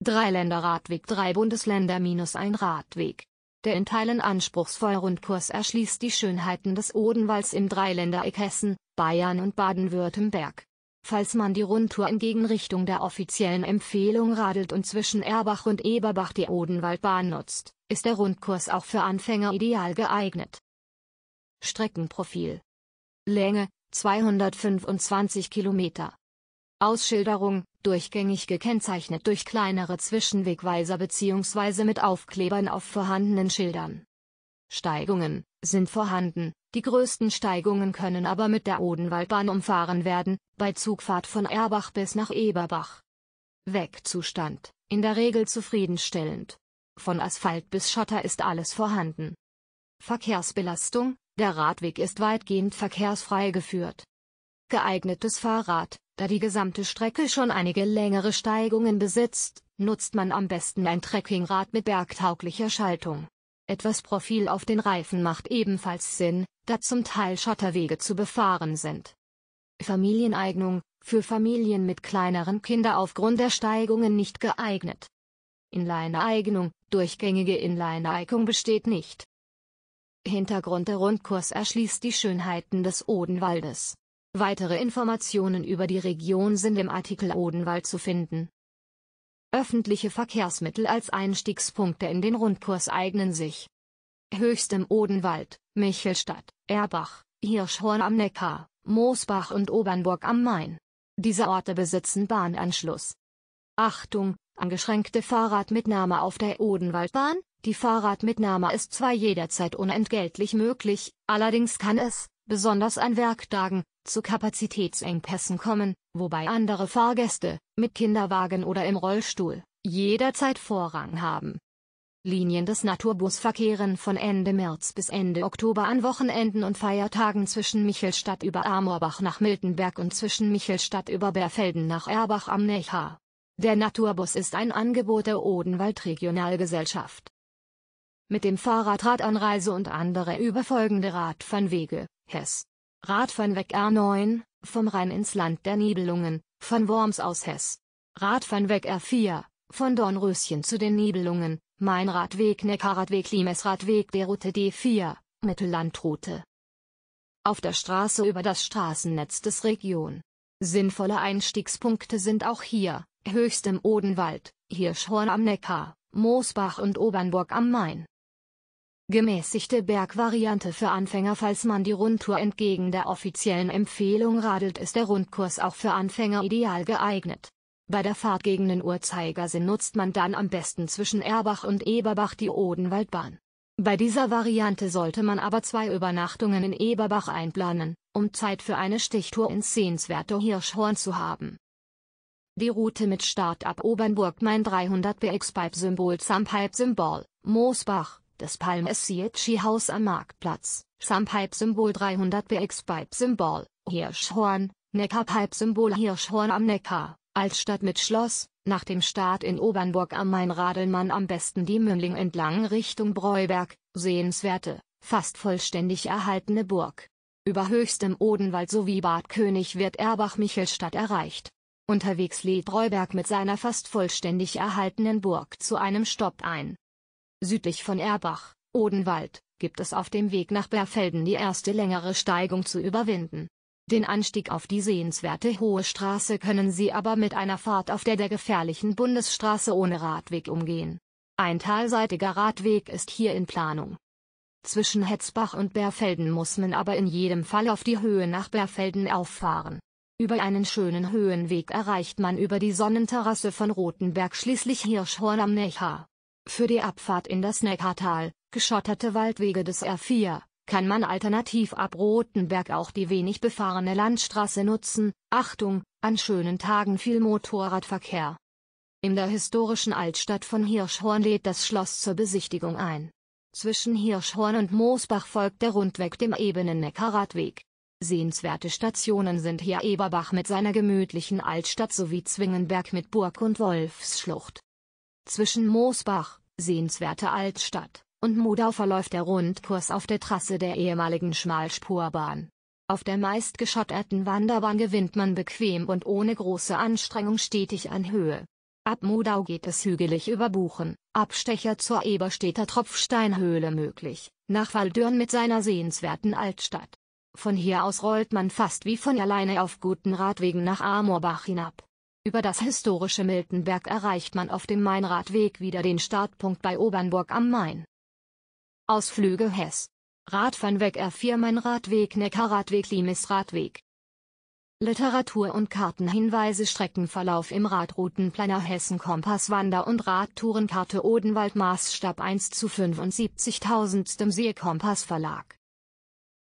Drei Länder Radweg, drei Bundesländer minus ein Radweg. Der in Teilen anspruchsvolle Rundkurs erschließt die Schönheiten des Odenwalds im Dreiländereck Hessen, Bayern und Baden-Württemberg. Falls man die Rundtour in Gegenrichtung der offiziellen Empfehlung radelt und zwischen Erbach und Eberbach die Odenwaldbahn nutzt, ist der Rundkurs auch für Anfänger ideal geeignet. Streckenprofil Länge 225 Kilometer Ausschilderung, durchgängig gekennzeichnet durch kleinere Zwischenwegweiser bzw. mit Aufklebern auf vorhandenen Schildern. Steigungen sind vorhanden, die größten Steigungen können aber mit der Odenwaldbahn umfahren werden, bei Zugfahrt von Erbach bis nach Eberbach. Wegzustand, in der Regel zufriedenstellend. Von Asphalt bis Schotter ist alles vorhanden. Verkehrsbelastung, der Radweg ist weitgehend verkehrsfrei geführt. Geeignetes Fahrrad, da die gesamte Strecke schon einige längere Steigungen besitzt, nutzt man am besten ein Trekkingrad mit bergtauglicher Schaltung. Etwas Profil auf den Reifen macht ebenfalls Sinn, da zum Teil Schotterwege zu befahren sind. Familieneignung, für Familien mit kleineren Kindern aufgrund der Steigungen nicht geeignet. Inline-Eignung, durchgängige Inline-Eignung besteht nicht. Hintergrund Der Rundkurs erschließt die Schönheiten des Odenwaldes. Weitere Informationen über die Region sind im Artikel Odenwald zu finden. Öffentliche Verkehrsmittel als Einstiegspunkte in den Rundkurs eignen sich. Höchstem Odenwald, Michelstadt, Erbach, Hirschhorn am Neckar, Moosbach und Obernburg am Main. Diese Orte besitzen Bahnanschluss. Achtung, angeschränkte Fahrradmitnahme auf der Odenwaldbahn. Die Fahrradmitnahme ist zwar jederzeit unentgeltlich möglich, allerdings kann es, besonders an Werktagen, zu Kapazitätsengpässen kommen, wobei andere Fahrgäste, mit Kinderwagen oder im Rollstuhl, jederzeit Vorrang haben. Linien des Naturbus verkehren von Ende März bis Ende Oktober an Wochenenden und Feiertagen zwischen Michelstadt über Amorbach nach Miltenberg und zwischen Michelstadt über Berfelden nach Erbach am Neckar. Der Naturbus ist ein Angebot der Odenwald Regionalgesellschaft. Mit dem Fahrrad und andere überfolgende Radfernwege Hess. Radfahren weg A9, vom Rhein ins Land der Nibelungen, von Worms aus Hess. Radfahren weg R4, von Dornröschen zu den Nibelungen, Mainradweg, Neckarradweg, Limesradweg, der Route D4, Mittellandroute. Auf der Straße über das Straßennetz des Region. Sinnvolle Einstiegspunkte sind auch hier, Höchst im Odenwald, Hirschhorn am Neckar, Moosbach und Obernburg am Main. Gemäßigte Bergvariante für Anfänger Falls man die Rundtour entgegen der offiziellen Empfehlung radelt ist der Rundkurs auch für Anfänger ideal geeignet. Bei der Fahrt gegen den Uhrzeigersinn nutzt man dann am besten zwischen Erbach und Eberbach die Odenwaldbahn. Bei dieser Variante sollte man aber zwei Übernachtungen in Eberbach einplanen, um Zeit für eine Stichtour ins sehenswerte Hirschhorn zu haben. Die Route mit Start ab Obernburg Main 300 BX Pipe Symbol Sam Pipe Symbol, Moosbach, das Palm Haus am Marktplatz, sam symbol 300 BX-Pipe-Symbol, Hirschhorn, Neckar-Pipe-Symbol Hirschhorn am Neckar, Altstadt mit Schloss, nach dem Start in Obernburg am Main Radelmann am besten die Mündling entlang Richtung Breuberg, sehenswerte, fast vollständig erhaltene Burg. Über höchstem Odenwald sowie Bad König wird Erbach-Michelstadt erreicht. Unterwegs lädt Breuberg mit seiner fast vollständig erhaltenen Burg zu einem Stopp ein. Südlich von Erbach, Odenwald, gibt es auf dem Weg nach Berfelden die erste längere Steigung zu überwinden. Den Anstieg auf die sehenswerte Hohe Straße können Sie aber mit einer Fahrt auf der der gefährlichen Bundesstraße ohne Radweg umgehen. Ein talseitiger Radweg ist hier in Planung. Zwischen Hetzbach und Berfelden muss man aber in jedem Fall auf die Höhe nach Berfelden auffahren. Über einen schönen Höhenweg erreicht man über die Sonnenterrasse von Rothenberg schließlich Hirschhorn am Neckar. Für die Abfahrt in das Neckartal, geschotterte Waldwege des R4, kann man alternativ ab Rotenberg auch die wenig befahrene Landstraße nutzen, Achtung, an schönen Tagen viel Motorradverkehr. In der historischen Altstadt von Hirschhorn lädt das Schloss zur Besichtigung ein. Zwischen Hirschhorn und Moosbach folgt der Rundweg dem ebenen Neckarradweg. Sehenswerte Stationen sind hier Eberbach mit seiner gemütlichen Altstadt sowie Zwingenberg mit Burg und Wolfsschlucht. Zwischen Moosbach, sehenswerte Altstadt, und Modau verläuft der Rundkurs auf der Trasse der ehemaligen Schmalspurbahn. Auf der meist geschotterten Wanderbahn gewinnt man bequem und ohne große Anstrengung stetig an Höhe. Ab Modau geht es hügelig über Buchen, Abstecher zur Eberstädter Tropfsteinhöhle möglich, nach Valdörn mit seiner sehenswerten Altstadt. Von hier aus rollt man fast wie von alleine auf guten Radwegen nach Amorbach hinab. Über das historische Miltenberg erreicht man auf dem Mainradweg wieder den Startpunkt bei Obernburg am Main. Ausflüge Hess. Radfernweg R4 Mainradweg Neckarradweg Limesradweg. Literatur und Kartenhinweise Streckenverlauf im Radroutenplaner Hessen Kompass Wander- und Radtourenkarte Odenwald Maßstab 1 zu 75.000 Siehe Kompass Verlag